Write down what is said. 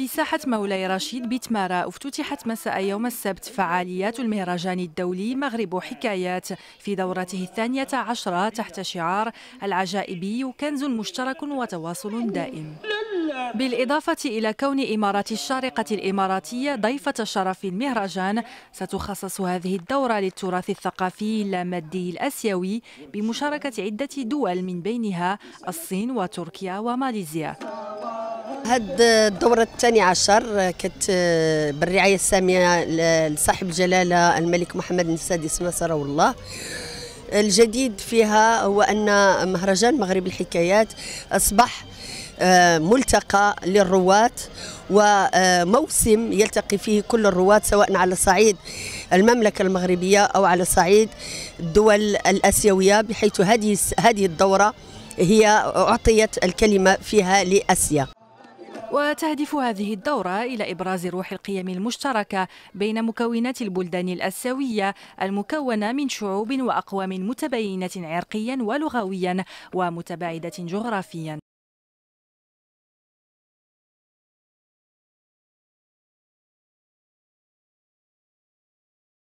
بساحة مولاي رشيد بتمارا افتتحت مساء يوم السبت فعاليات المهرجان الدولي مغرب حكايات في دورته الثانية عشرة تحت شعار العجائبي كنز مشترك وتواصل دائم بالإضافة إلى كون إمارة الشارقة الإماراتية ضيفة شرف المهرجان ستخصص هذه الدورة للتراث الثقافي اللامادي الأسيوي بمشاركة عدة دول من بينها الصين وتركيا وماليزيا هاد الدورة الثانية عشر كانت بالرعاية السامية لصاحب الجلالة الملك محمد السادس نصره الله الجديد فيها هو أن مهرجان مغرب الحكايات أصبح آه، ملتقى للرواة وموسم يلتقي فيه كل الرواة سواء على صعيد المملكة المغربية أو على صعيد الدول الآسيوية بحيث هذه هذه الدورة هي أعطيت الكلمة فيها لأسيا وتهدف هذه الدورة إلى إبراز روح القيم المشتركة بين مكونات البلدان الآسيوية المكونة من شعوب وأقوام متباينة عرقيا ولغويا ومتباعدة جغرافيا